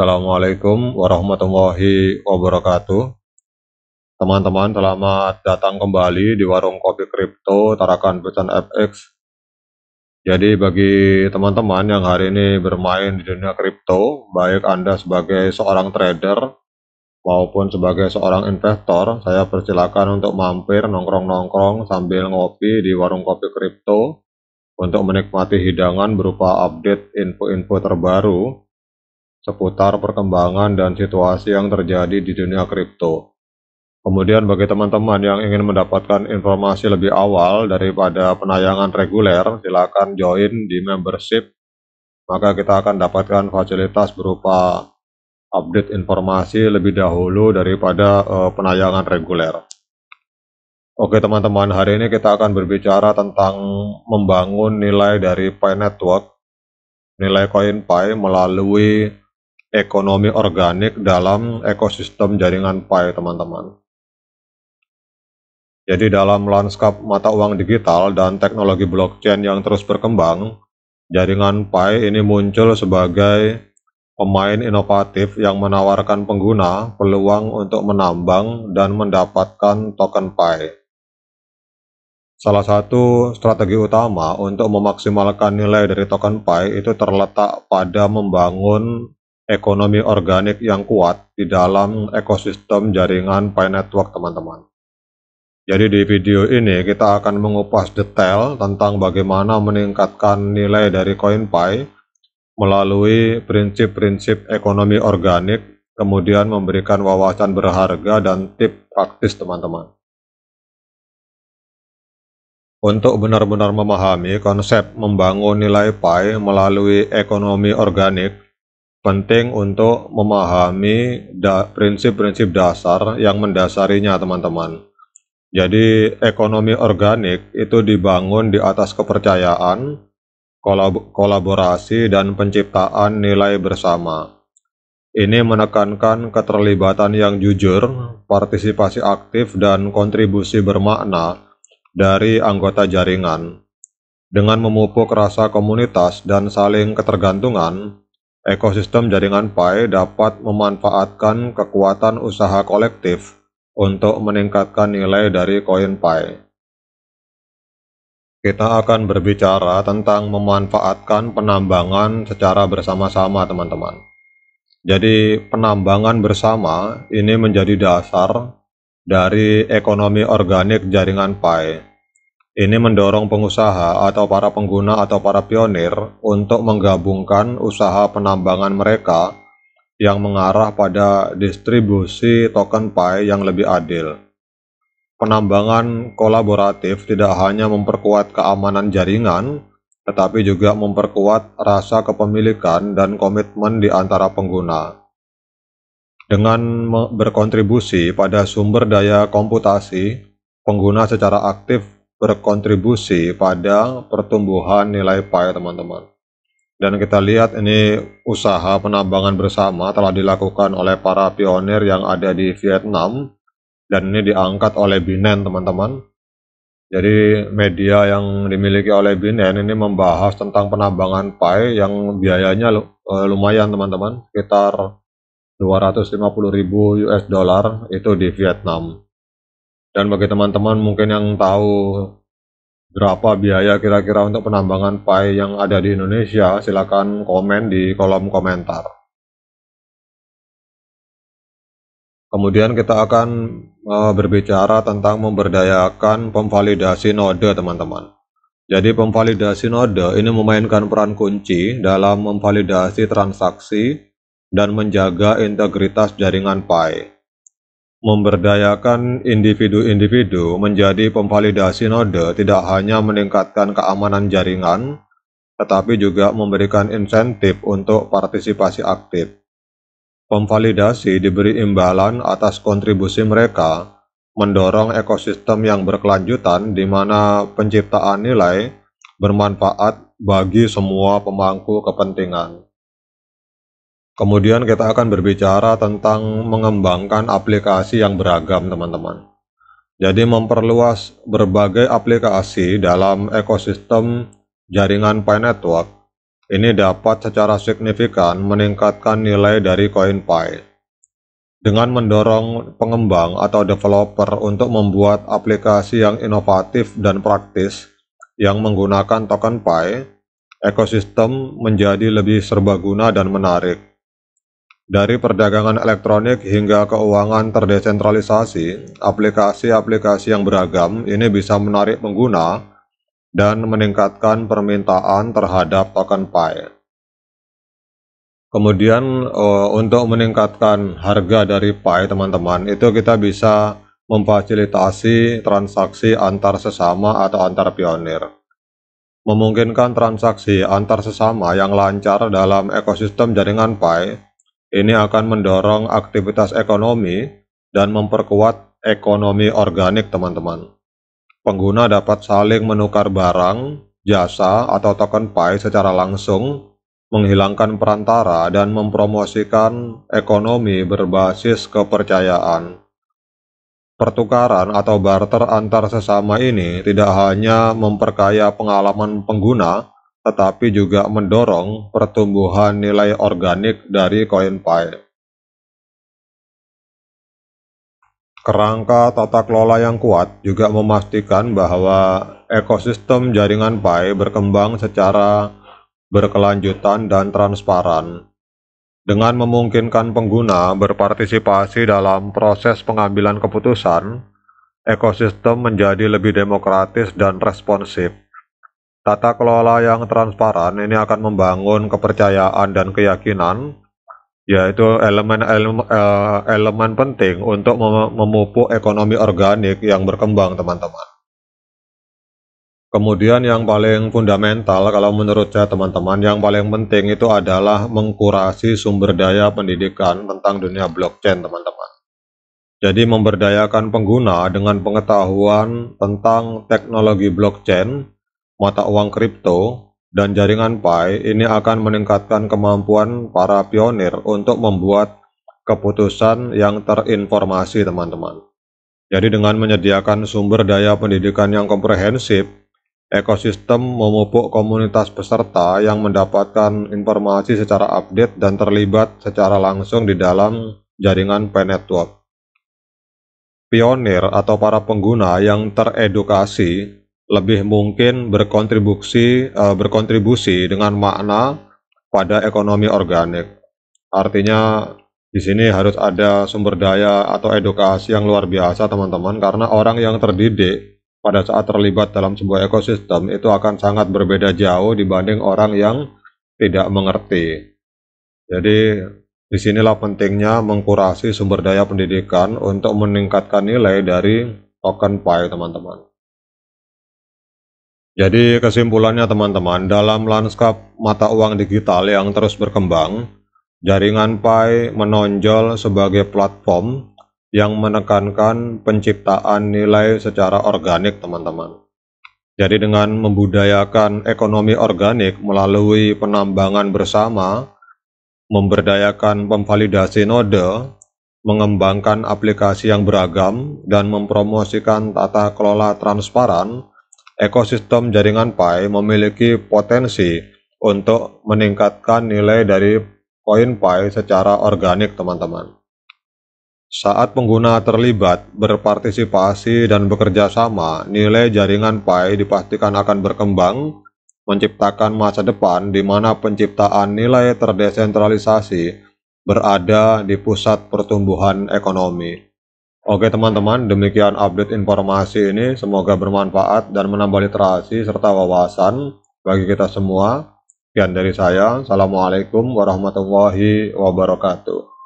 Assalamualaikum warahmatullahi wabarakatuh. Teman-teman, selamat datang kembali di warung kopi kripto Tarakan Pecan FX. Jadi bagi teman-teman yang hari ini bermain di dunia kripto, baik Anda sebagai seorang trader maupun sebagai seorang investor, saya persilakan untuk mampir nongkrong-nongkrong sambil ngopi di warung kopi kripto untuk menikmati hidangan berupa update info-info terbaru seputar perkembangan dan situasi yang terjadi di dunia kripto. Kemudian bagi teman-teman yang ingin mendapatkan informasi lebih awal daripada penayangan reguler, silakan join di membership. Maka kita akan dapatkan fasilitas berupa update informasi lebih dahulu daripada uh, penayangan reguler. Oke teman-teman, hari ini kita akan berbicara tentang membangun nilai dari Pi Network, nilai koin Pi melalui ekonomi organik dalam ekosistem jaringan Pi, teman-teman. Jadi dalam lanskap mata uang digital dan teknologi blockchain yang terus berkembang, jaringan Pi ini muncul sebagai pemain inovatif yang menawarkan pengguna peluang untuk menambang dan mendapatkan token Pi. Salah satu strategi utama untuk memaksimalkan nilai dari token Pi itu terletak pada membangun ekonomi organik yang kuat di dalam ekosistem jaringan Pi Network teman-teman. Jadi di video ini kita akan mengupas detail tentang bagaimana meningkatkan nilai dari koin Pi melalui prinsip-prinsip ekonomi organik, kemudian memberikan wawasan berharga dan tip praktis teman-teman. Untuk benar-benar memahami konsep membangun nilai Pi melalui ekonomi organik, penting untuk memahami da prinsip-prinsip dasar yang mendasarinya teman-teman. Jadi ekonomi organik itu dibangun di atas kepercayaan, kolab kolaborasi, dan penciptaan nilai bersama. Ini menekankan keterlibatan yang jujur, partisipasi aktif, dan kontribusi bermakna dari anggota jaringan. Dengan memupuk rasa komunitas dan saling ketergantungan, ekosistem jaringan PAI dapat memanfaatkan kekuatan usaha kolektif untuk meningkatkan nilai dari koin PAI. Kita akan berbicara tentang memanfaatkan penambangan secara bersama-sama, teman-teman. Jadi, penambangan bersama ini menjadi dasar dari ekonomi organik jaringan PAI ini mendorong pengusaha atau para pengguna atau para pionir untuk menggabungkan usaha penambangan mereka yang mengarah pada distribusi token pai yang lebih adil. Penambangan kolaboratif tidak hanya memperkuat keamanan jaringan, tetapi juga memperkuat rasa kepemilikan dan komitmen di antara pengguna. Dengan berkontribusi pada sumber daya komputasi, pengguna secara aktif berkontribusi pada pertumbuhan nilai PAI teman-teman. Dan kita lihat ini usaha penambangan bersama telah dilakukan oleh para pionir yang ada di Vietnam dan ini diangkat oleh Binen teman-teman. Jadi media yang dimiliki oleh Binen ini membahas tentang penambangan PAI yang biayanya e, lumayan teman-teman, sekitar 250.000 US dollar itu di Vietnam. Dan bagi teman-teman mungkin yang tahu berapa biaya kira-kira untuk penambangan pai yang ada di Indonesia, silakan komen di kolom komentar. Kemudian kita akan eh, berbicara tentang memberdayakan pemvalidasi node, teman-teman. Jadi pemvalidasi node ini memainkan peran kunci dalam memvalidasi transaksi dan menjaga integritas jaringan Pi. Memberdayakan individu-individu menjadi pemvalidasi node tidak hanya meningkatkan keamanan jaringan, tetapi juga memberikan insentif untuk partisipasi aktif. Pemvalidasi diberi imbalan atas kontribusi mereka, mendorong ekosistem yang berkelanjutan di mana penciptaan nilai bermanfaat bagi semua pemangku kepentingan. Kemudian kita akan berbicara tentang mengembangkan aplikasi yang beragam teman-teman. Jadi memperluas berbagai aplikasi dalam ekosistem jaringan Pi Network ini dapat secara signifikan meningkatkan nilai dari koin Pi. Dengan mendorong pengembang atau developer untuk membuat aplikasi yang inovatif dan praktis yang menggunakan token Pi, ekosistem menjadi lebih serbaguna dan menarik dari perdagangan elektronik hingga keuangan terdesentralisasi, aplikasi-aplikasi yang beragam ini bisa menarik pengguna dan meningkatkan permintaan terhadap token PAI. Kemudian eh, untuk meningkatkan harga dari PAI teman-teman, itu kita bisa memfasilitasi transaksi antar sesama atau antar pionir. Memungkinkan transaksi antar sesama yang lancar dalam ekosistem jaringan PAI, ini akan mendorong aktivitas ekonomi dan memperkuat ekonomi organik, teman-teman. Pengguna dapat saling menukar barang, jasa, atau token Pi secara langsung, menghilangkan perantara dan mempromosikan ekonomi berbasis kepercayaan. Pertukaran atau barter antar sesama ini tidak hanya memperkaya pengalaman pengguna, tetapi juga mendorong pertumbuhan nilai organik dari koin CoinPile. Kerangka tata kelola yang kuat juga memastikan bahwa ekosistem jaringan Pi berkembang secara berkelanjutan dan transparan dengan memungkinkan pengguna berpartisipasi dalam proses pengambilan keputusan, ekosistem menjadi lebih demokratis dan responsif. Tata kelola yang transparan ini akan membangun kepercayaan dan keyakinan, yaitu elemen eh, elemen, penting untuk memupuk ekonomi organik yang berkembang, teman-teman. Kemudian yang paling fundamental kalau menurut saya teman-teman yang paling penting itu adalah mengkurasi sumber daya pendidikan tentang dunia blockchain, teman-teman. Jadi memberdayakan pengguna dengan pengetahuan tentang teknologi blockchain mata uang kripto, dan jaringan Pi ini akan meningkatkan kemampuan para pionir untuk membuat keputusan yang terinformasi teman-teman. Jadi dengan menyediakan sumber daya pendidikan yang komprehensif, ekosistem memupuk komunitas peserta yang mendapatkan informasi secara update dan terlibat secara langsung di dalam jaringan Pi Network. Pionir atau para pengguna yang teredukasi lebih mungkin berkontribusi uh, berkontribusi dengan makna pada ekonomi organik. Artinya di sini harus ada sumber daya atau edukasi yang luar biasa teman-teman karena orang yang terdidik pada saat terlibat dalam sebuah ekosistem itu akan sangat berbeda jauh dibanding orang yang tidak mengerti. Jadi disinilah pentingnya mengkurasi sumber daya pendidikan untuk meningkatkan nilai dari token PAI teman-teman. Jadi kesimpulannya teman-teman, dalam lanskap mata uang digital yang terus berkembang, jaringan Pi menonjol sebagai platform yang menekankan penciptaan nilai secara organik teman-teman. Jadi dengan membudayakan ekonomi organik melalui penambangan bersama, memberdayakan pemvalidasi node, mengembangkan aplikasi yang beragam, dan mempromosikan tata kelola transparan, ekosistem jaringan Pi memiliki potensi untuk meningkatkan nilai dari koin Pi secara organik, teman-teman. Saat pengguna terlibat, berpartisipasi, dan bekerja sama, nilai jaringan Pi dipastikan akan berkembang, menciptakan masa depan di mana penciptaan nilai terdesentralisasi berada di pusat pertumbuhan ekonomi. Oke teman-teman, demikian update informasi ini. Semoga bermanfaat dan menambah literasi serta wawasan bagi kita semua. Sekian dari saya. Assalamualaikum warahmatullahi wabarakatuh.